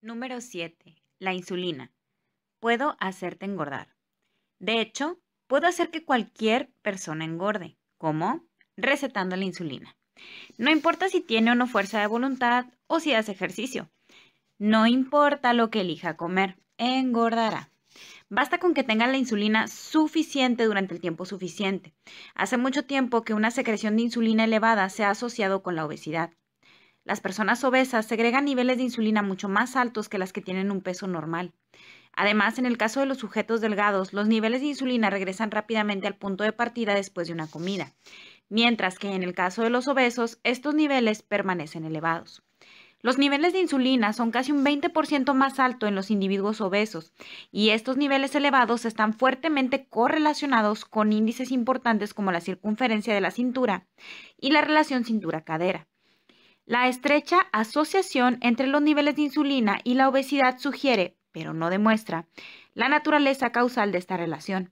Número 7. La insulina. Puedo hacerte engordar. De hecho, puedo hacer que cualquier persona engorde. como Recetando la insulina. No importa si tiene o no fuerza de voluntad o si hace ejercicio. No importa lo que elija comer, engordará. Basta con que tenga la insulina suficiente durante el tiempo suficiente. Hace mucho tiempo que una secreción de insulina elevada se ha asociado con la obesidad. Las personas obesas segregan niveles de insulina mucho más altos que las que tienen un peso normal. Además, en el caso de los sujetos delgados, los niveles de insulina regresan rápidamente al punto de partida después de una comida, mientras que en el caso de los obesos, estos niveles permanecen elevados. Los niveles de insulina son casi un 20% más alto en los individuos obesos y estos niveles elevados están fuertemente correlacionados con índices importantes como la circunferencia de la cintura y la relación cintura-cadera. La estrecha asociación entre los niveles de insulina y la obesidad sugiere, pero no demuestra, la naturaleza causal de esta relación.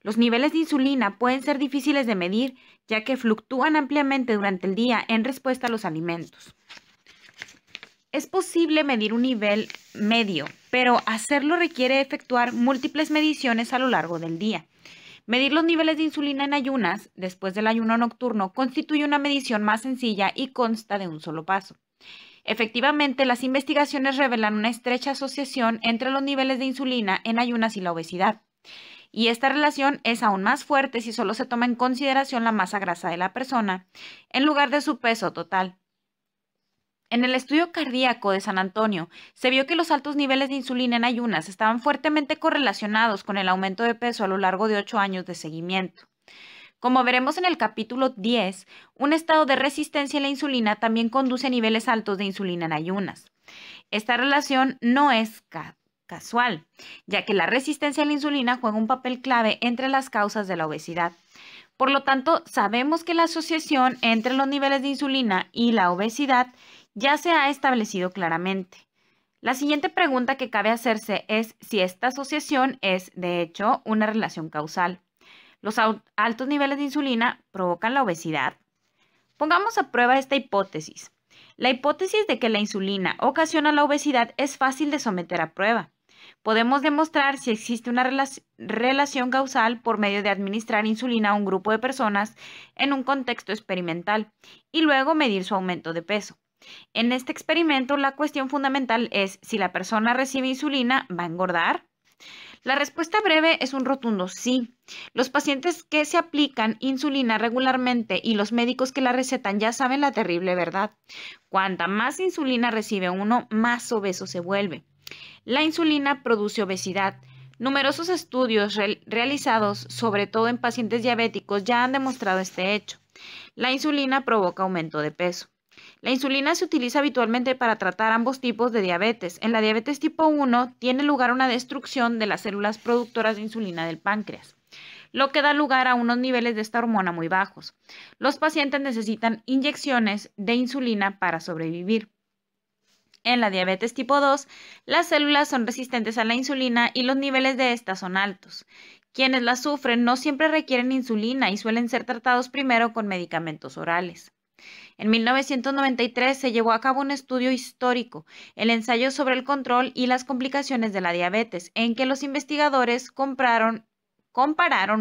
Los niveles de insulina pueden ser difíciles de medir, ya que fluctúan ampliamente durante el día en respuesta a los alimentos. Es posible medir un nivel medio, pero hacerlo requiere efectuar múltiples mediciones a lo largo del día. Medir los niveles de insulina en ayunas después del ayuno nocturno constituye una medición más sencilla y consta de un solo paso. Efectivamente, las investigaciones revelan una estrecha asociación entre los niveles de insulina en ayunas y la obesidad. Y esta relación es aún más fuerte si solo se toma en consideración la masa grasa de la persona, en lugar de su peso total. En el estudio cardíaco de San Antonio se vio que los altos niveles de insulina en ayunas estaban fuertemente correlacionados con el aumento de peso a lo largo de 8 años de seguimiento. Como veremos en el capítulo 10, un estado de resistencia a la insulina también conduce a niveles altos de insulina en ayunas. Esta relación no es casual, ya que la resistencia a la insulina juega un papel clave entre las causas de la obesidad. Por lo tanto, sabemos que la asociación entre los niveles de insulina y la obesidad ya se ha establecido claramente. La siguiente pregunta que cabe hacerse es si esta asociación es, de hecho, una relación causal. ¿Los altos niveles de insulina provocan la obesidad? Pongamos a prueba esta hipótesis. La hipótesis de que la insulina ocasiona la obesidad es fácil de someter a prueba. Podemos demostrar si existe una relación causal por medio de administrar insulina a un grupo de personas en un contexto experimental y luego medir su aumento de peso. En este experimento, la cuestión fundamental es si la persona recibe insulina, ¿va a engordar? La respuesta breve es un rotundo sí. Los pacientes que se aplican insulina regularmente y los médicos que la recetan ya saben la terrible verdad. Cuanta más insulina recibe uno, más obeso se vuelve. La insulina produce obesidad. Numerosos estudios realizados, sobre todo en pacientes diabéticos, ya han demostrado este hecho. La insulina provoca aumento de peso. La insulina se utiliza habitualmente para tratar ambos tipos de diabetes. En la diabetes tipo 1 tiene lugar una destrucción de las células productoras de insulina del páncreas, lo que da lugar a unos niveles de esta hormona muy bajos. Los pacientes necesitan inyecciones de insulina para sobrevivir. En la diabetes tipo 2, las células son resistentes a la insulina y los niveles de esta son altos. Quienes la sufren no siempre requieren insulina y suelen ser tratados primero con medicamentos orales. En 1993 se llevó a cabo un estudio histórico, el ensayo sobre el control y las complicaciones de la diabetes, en que los investigadores compararon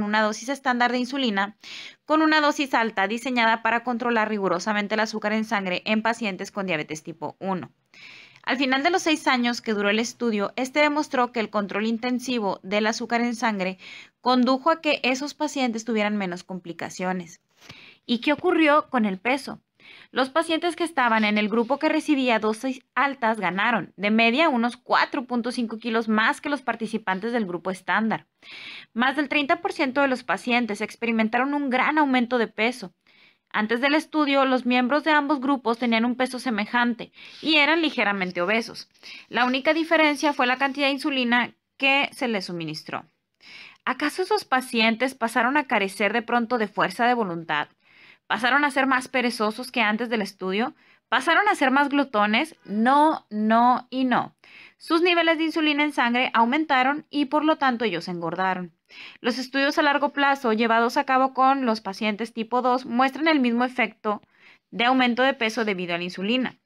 una dosis estándar de insulina con una dosis alta diseñada para controlar rigurosamente el azúcar en sangre en pacientes con diabetes tipo 1. Al final de los seis años que duró el estudio, este demostró que el control intensivo del azúcar en sangre condujo a que esos pacientes tuvieran menos complicaciones. ¿Y qué ocurrió con el peso? Los pacientes que estaban en el grupo que recibía dosis altas ganaron, de media, unos 4.5 kilos más que los participantes del grupo estándar. Más del 30% de los pacientes experimentaron un gran aumento de peso. Antes del estudio, los miembros de ambos grupos tenían un peso semejante y eran ligeramente obesos. La única diferencia fue la cantidad de insulina que se les suministró. ¿Acaso esos pacientes pasaron a carecer de pronto de fuerza de voluntad? pasaron a ser más perezosos que antes del estudio, pasaron a ser más glotones, no, no y no. Sus niveles de insulina en sangre aumentaron y por lo tanto ellos engordaron. Los estudios a largo plazo llevados a cabo con los pacientes tipo 2 muestran el mismo efecto de aumento de peso debido a la insulina.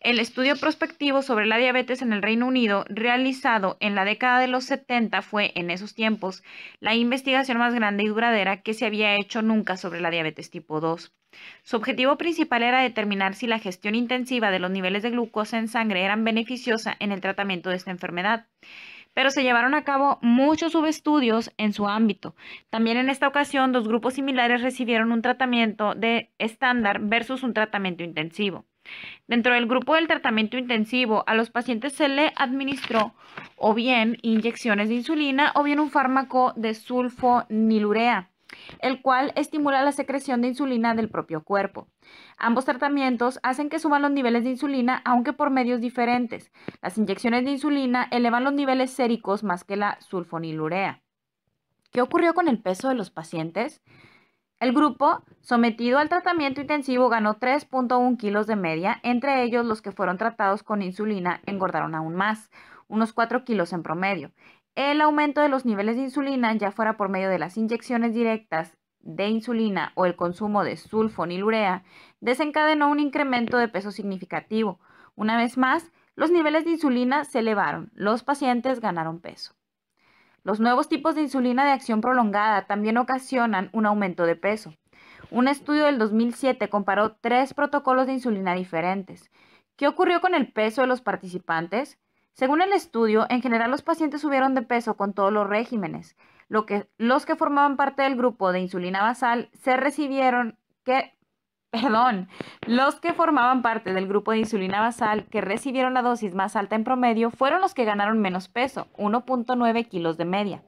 El estudio prospectivo sobre la diabetes en el Reino Unido, realizado en la década de los 70, fue en esos tiempos la investigación más grande y duradera que se había hecho nunca sobre la diabetes tipo 2. Su objetivo principal era determinar si la gestión intensiva de los niveles de glucosa en sangre eran beneficiosa en el tratamiento de esta enfermedad pero se llevaron a cabo muchos subestudios en su ámbito. También en esta ocasión, dos grupos similares recibieron un tratamiento de estándar versus un tratamiento intensivo. Dentro del grupo del tratamiento intensivo, a los pacientes se le administró o bien inyecciones de insulina o bien un fármaco de sulfonilurea, el cual estimula la secreción de insulina del propio cuerpo. Ambos tratamientos hacen que suban los niveles de insulina, aunque por medios diferentes. Las inyecciones de insulina elevan los niveles séricos más que la sulfonilurea. ¿Qué ocurrió con el peso de los pacientes? El grupo sometido al tratamiento intensivo ganó 3.1 kilos de media, entre ellos los que fueron tratados con insulina engordaron aún más, unos 4 kilos en promedio. El aumento de los niveles de insulina, ya fuera por medio de las inyecciones directas de insulina o el consumo de sulfonilurea, desencadenó un incremento de peso significativo. Una vez más, los niveles de insulina se elevaron, los pacientes ganaron peso. Los nuevos tipos de insulina de acción prolongada también ocasionan un aumento de peso. Un estudio del 2007 comparó tres protocolos de insulina diferentes. ¿Qué ocurrió con el peso de los participantes? Según el estudio, en general los pacientes subieron de peso con todos los regímenes. Lo que, los que formaban parte del grupo de insulina basal se recibieron que Perdón, los que formaban parte del grupo de insulina basal que recibieron la dosis más alta en promedio fueron los que ganaron menos peso, 1.9 kilos de media.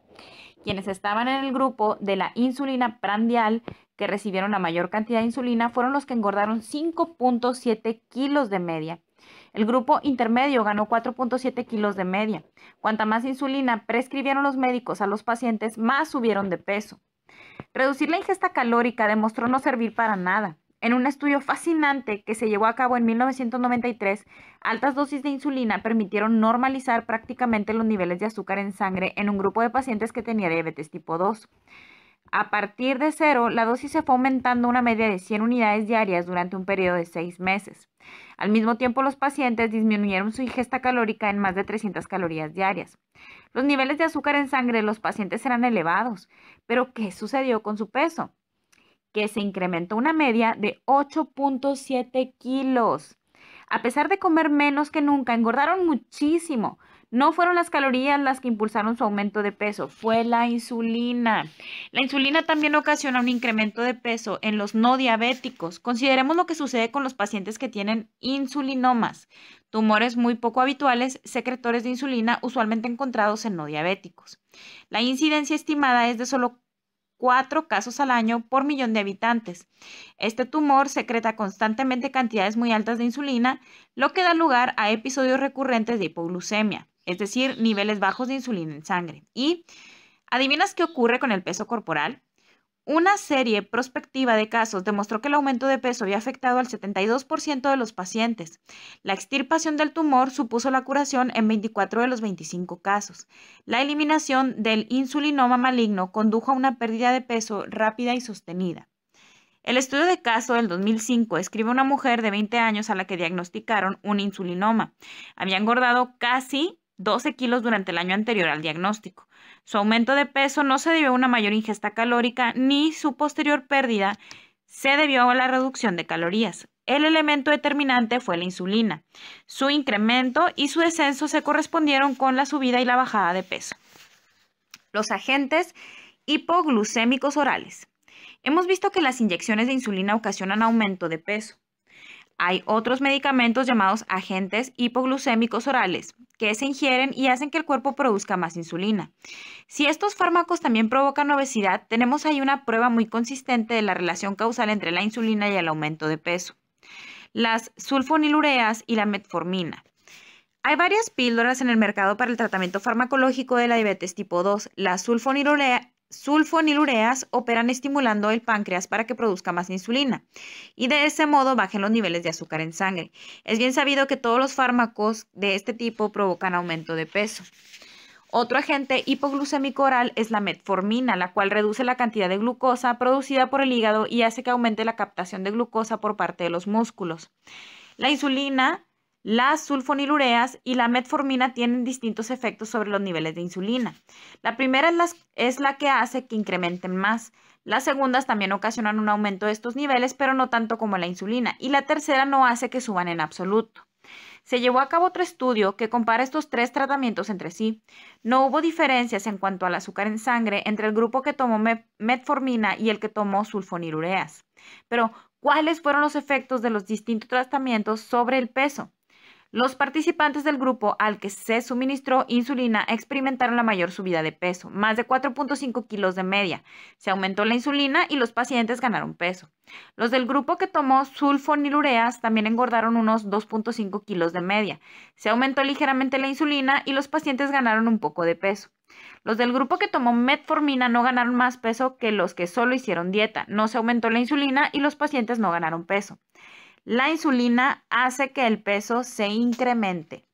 Quienes estaban en el grupo de la insulina prandial que recibieron la mayor cantidad de insulina fueron los que engordaron 5.7 kilos de media. El grupo intermedio ganó 4.7 kilos de media. Cuanta más insulina prescribieron los médicos a los pacientes, más subieron de peso. Reducir la ingesta calórica demostró no servir para nada. En un estudio fascinante que se llevó a cabo en 1993, altas dosis de insulina permitieron normalizar prácticamente los niveles de azúcar en sangre en un grupo de pacientes que tenía diabetes tipo 2. A partir de cero, la dosis se fue aumentando una media de 100 unidades diarias durante un periodo de 6 meses. Al mismo tiempo, los pacientes disminuyeron su ingesta calórica en más de 300 calorías diarias. Los niveles de azúcar en sangre de los pacientes eran elevados, pero ¿qué sucedió con su peso? que se incrementó una media de 8.7 kilos. A pesar de comer menos que nunca, engordaron muchísimo. No fueron las calorías las que impulsaron su aumento de peso, fue la insulina. La insulina también ocasiona un incremento de peso en los no diabéticos. Consideremos lo que sucede con los pacientes que tienen insulinomas, tumores muy poco habituales, secretores de insulina usualmente encontrados en no diabéticos. La incidencia estimada es de solo 4 casos al año por millón de habitantes. Este tumor secreta constantemente cantidades muy altas de insulina, lo que da lugar a episodios recurrentes de hipoglucemia, es decir, niveles bajos de insulina en sangre. ¿Y adivinas qué ocurre con el peso corporal? Una serie prospectiva de casos demostró que el aumento de peso había afectado al 72% de los pacientes. La extirpación del tumor supuso la curación en 24 de los 25 casos. La eliminación del insulinoma maligno condujo a una pérdida de peso rápida y sostenida. El estudio de caso del 2005 escribe una mujer de 20 años a la que diagnosticaron un insulinoma. Había engordado casi 12 kilos durante el año anterior al diagnóstico. Su aumento de peso no se debió a una mayor ingesta calórica ni su posterior pérdida se debió a la reducción de calorías. El elemento determinante fue la insulina. Su incremento y su descenso se correspondieron con la subida y la bajada de peso. Los agentes hipoglucémicos orales. Hemos visto que las inyecciones de insulina ocasionan aumento de peso. Hay otros medicamentos llamados agentes hipoglucémicos orales que se ingieren y hacen que el cuerpo produzca más insulina. Si estos fármacos también provocan obesidad, tenemos ahí una prueba muy consistente de la relación causal entre la insulina y el aumento de peso. Las sulfonilureas y la metformina. Hay varias píldoras en el mercado para el tratamiento farmacológico de la diabetes tipo 2. la sulfonilurea, sulfonilureas operan estimulando el páncreas para que produzca más insulina y de ese modo bajen los niveles de azúcar en sangre. Es bien sabido que todos los fármacos de este tipo provocan aumento de peso. Otro agente hipoglucémico oral es la metformina, la cual reduce la cantidad de glucosa producida por el hígado y hace que aumente la captación de glucosa por parte de los músculos. La insulina las sulfonilureas y la metformina tienen distintos efectos sobre los niveles de insulina. La primera es, la que hace que incrementen más. Las segundas también ocasionan un aumento de estos niveles, pero no tanto como la insulina. Y la tercera no hace que suban en absoluto. Se llevó a cabo otro estudio que compara estos tres tratamientos entre sí. No hubo diferencias en cuanto al azúcar en sangre entre el grupo que tomó metformina y el que tomó sulfonilureas. Pero, ¿cuáles fueron los efectos de los distintos tratamientos sobre el peso? Los participantes del grupo al que se suministró insulina experimentaron la mayor subida de peso, más de 4.5 kilos de media. Se aumentó la insulina y los pacientes ganaron peso. Los del grupo que tomó sulfonilureas también engordaron unos 2.5 kilos de media. Se aumentó ligeramente la insulina y los pacientes ganaron un poco de peso. Los del grupo que tomó metformina no ganaron más peso que los que solo hicieron dieta. No se aumentó la insulina y los pacientes no ganaron peso. La insulina hace que el peso se incremente.